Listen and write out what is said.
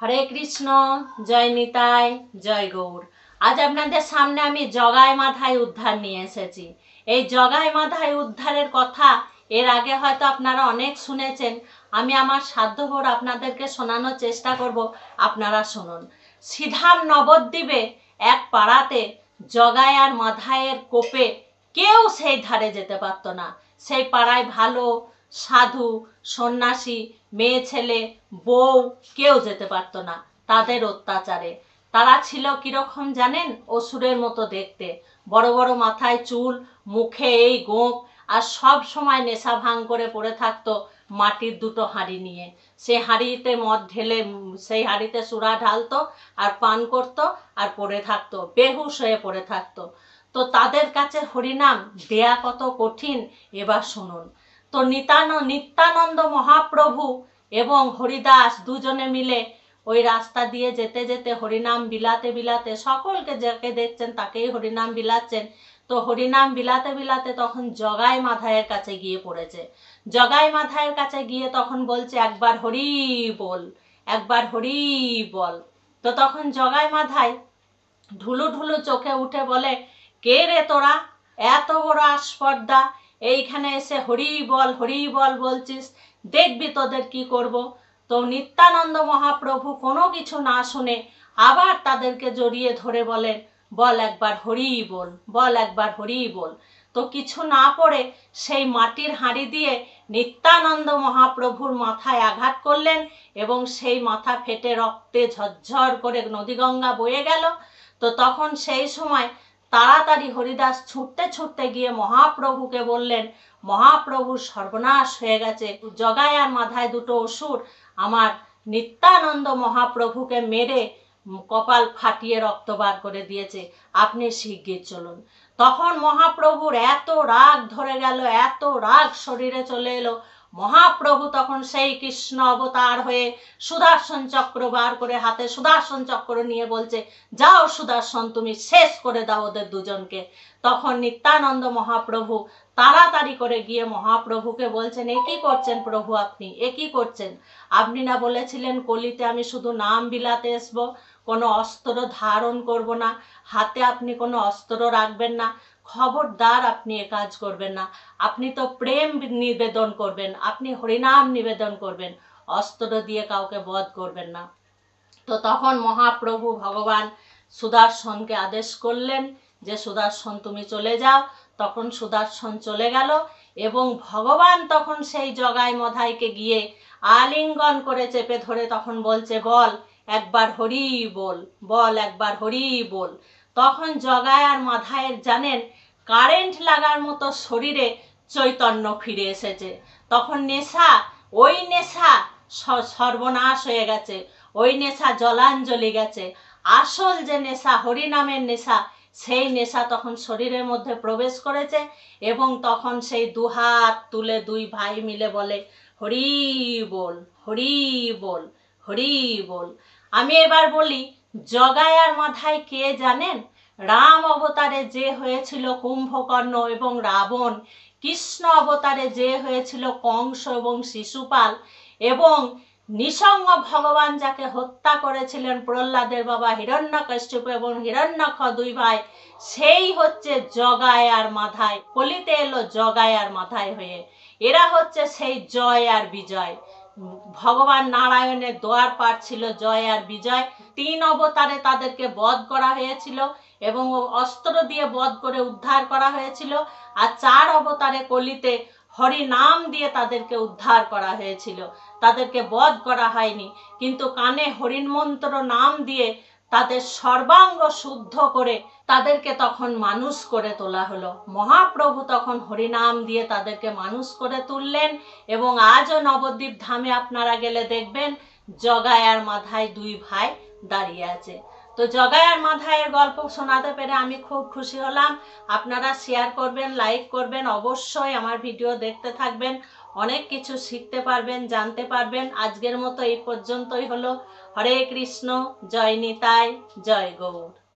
হরে কৃষ্ণ জয় নিতাই জয় গৌর আজ আপনাদের সামনে আমি জগায় মাথায় উদ্ধার নিয়ে এসেছি এই জগায় মাথায় উদ্ধারের কথা এর আগে হয়তো আপনারা অনেক শুনেছেন আমি আমার সাধ্যভর আপনাদেরকে শোনানোর চেষ্টা করব আপনারা শুনুন সিধার নবদ্বীপে এক পাড়াতে জগায় আর মাথায়ের কোপে কেউ সেই ধারে যেতে পারত না সেই পাড়ায় ভালো সাধু সন্ন্যাসী মেয়ে ছেলে বউ কেউ যেতে পারত না তাদের অত্যাচারে তারা ছিল কিরকম জানেন অসুরের মতো দেখতে বড় বড় মাথায় চুল মুখে এই গোঁপ আর সব সময় নেশা ভাঙ করে পড়ে থাকতো মাটির দুটো হাঁড়ি নিয়ে সে হাঁড়িতে মদ ঢেলে সেই হাঁড়িতে সুরা ঢালতো আর পান করত আর পড়ে থাকতো বেহুশ হয়ে পড়ে থাকতো তো তাদের কাছে হরিনাম দেয়া কত কঠিন এবার শুনুন তো নিতান নিত্যানন্দ মহাপ্রভু এবং হরিদাস দুজনে মিলে ওই রাস্তা দিয়ে যেতে যেতে হরিনাম বিলাতে বিলাতে সকলকে যাকে দেখছেন তাকেই হরিনাম বিলাচ্ছেন তো হরিনাম বিলাতে বিলাতে তখন জগাই মাধায়ের কাছে গিয়ে পড়েছে জগাই মাধায়ের কাছে গিয়ে তখন বলছে একবার হরি বল একবার হরি বল তো তখন জগাই মাধায় ঢুলু ঢুলু চোখে উঠে বলে কে রে তোরা এত বড় আস্পর্ধা এইখানে এসে হরি বল হরি বল বলছিস দেখবি তোদের কি করব তো নিত্যানন্দ মহাপ্রভু কোনো কিছু না শুনে আবার তাদেরকে জড়িয়ে ধরে বলেন বল একবার হরি বল বল একবার হরি বল তো কিছু না পড়ে সেই মাটির হাঁড়ি দিয়ে নিত্যানন্দ মহাপ্রভুর মাথায় আঘাত করলেন এবং সেই মাথা ফেটে রক্তে ঝরঝর করে নদীগঙ্গা বয়ে গেল তো তখন সেই সময় তাড়াতাড়ি হরিদাস ছুটতে ছুটতে গিয়ে মহাপ্রভুকে বললেন মহাপ্রভু সর্বনাশ হয়ে গেছে জগায়ার মাথায় দুটো অসুর আমার নিত্যানন্দ মহাপ্রভুকে মেরে কপাল ফাটিয়ে রক্ত বার করে দিয়েছে আপনি শিগগির চলুন তখন মহাপ্রভুর এত রাগ ধরে গেল এত রাগ শরীরে চলে এলো মহাপ্রভু তখন সেই কৃষ্ণ অবতার হয়ে সুদর্শন চক্র বার করে হাতে সুদর্শন চক্র নিয়ে বলছে যাও সুদর্শন তুমি শেষ করে দাও ওদের দুজনকে তখন নিত্যানন্দ মহাপ্রভু তাড়াতাড়ি করে গিয়ে মহাপ্রভুকে বলছেন এ কি করছেন প্রভু আপনি এ কি করছেন আপনি না বলেছিলেন কলিতে আমি শুধু নাম বিলাতে আসবো কোনো অস্ত্র ধারণ করব না হাতে আপনি কোনো অস্ত্র রাখবেন না খবরদার আপনি এ কাজ করবেন না আপনি তো প্রেম নিবেদন করবেন আপনি হরিনাম নিবেদন করবেন অস্ত্র দিয়ে কাউকে বধ করবেন না তো তখন মহাপ্রভু ভগবান সুদর্শনকে আদেশ করলেন যে সুদর্শন তুমি চলে যাও তখন সুদর্শন চলে গেল এবং ভগবান তখন সেই জগাই মধাইকে গিয়ে আলিঙ্গন করে চেপে ধরে তখন বলছে বল একবার হরি বল বল একবার হরি বল তখন জগায় আর মাথায় জানেন কারেন্ট লাগার মতো শরীরে চৈতন্য ফিরে এসেছে তখন নেশা ওই নেশা সর্বনাশ হয়ে গেছে ওই নেশা জলাঞ্জলি গেছে আসল যে নেশা হরিনামের নেশা সেই নেশা তখন শরীরের মধ্যে প্রবেশ করেছে এবং তখন সেই দুহাত তুলে দুই ভাই মিলে বলে হরি বল হরি বল হরি বল আমি এবার বলি জগায়ার মাথায় কে জানেন রাম অবতারে যে হয়েছিল কুম্ভকর্ণ এবং রাবণ কৃষ্ণ অবতারে যে হয়েছিল কংস এবং শিশুপাল এবং নিসঙ্গ ভগবান যাকে হত্যা করেছিলেন প্রহ্লাদের বাবা হিরণ্যকশ্যপ এবং হিরণ্যক্ষ দুই ভাই সেই হচ্ছে জগায়ার মাথায় কলিতে এলো জগায়ার মাথায় হয়ে এরা হচ্ছে সেই জয় আর বিজয় ভগবান নারায়ণের দোয়ার পাঠ ছিল জয় আর বিজয় তিন অবতারে তাদেরকে বধ করা হয়েছিল এবং অস্ত্র দিয়ে বধ করে উদ্ধার করা হয়েছিল আর চার অবতারে কলিতে হরি নাম দিয়ে তাদেরকে উদ্ধার করা হয়েছিল তাদেরকে বধ করা হয়নি কিন্তু কানে হরিণ মন্ত্র নাম দিয়ে তাদের সর্বাঙ্গ শুদ্ধ করে তাদেরকে তখন মানুষ করে তোলা হলো মহাপ্রভু তখন হরিনাম দিয়ে তাদেরকে মানুষ করে তুললেন এবং আজও নবদ্বীপ ধামে আপনারা গেলে দেখবেন জগায়ার মাথায় দুই ভাই দাঁড়িয়ে আছে তো জগায়ের এর গল্প শোনাতে পেরে আমি খুব খুশি হলাম আপনারা শেয়ার করবেন লাইক করবেন অবশ্যই আমার ভিডিও দেখতে থাকবেন অনেক কিছু শিখতে পারবেন জানতে পারবেন আজকের মতো এই পর্যন্তই হলো হরে কৃষ্ণ জয় নিতাই জয় গৌর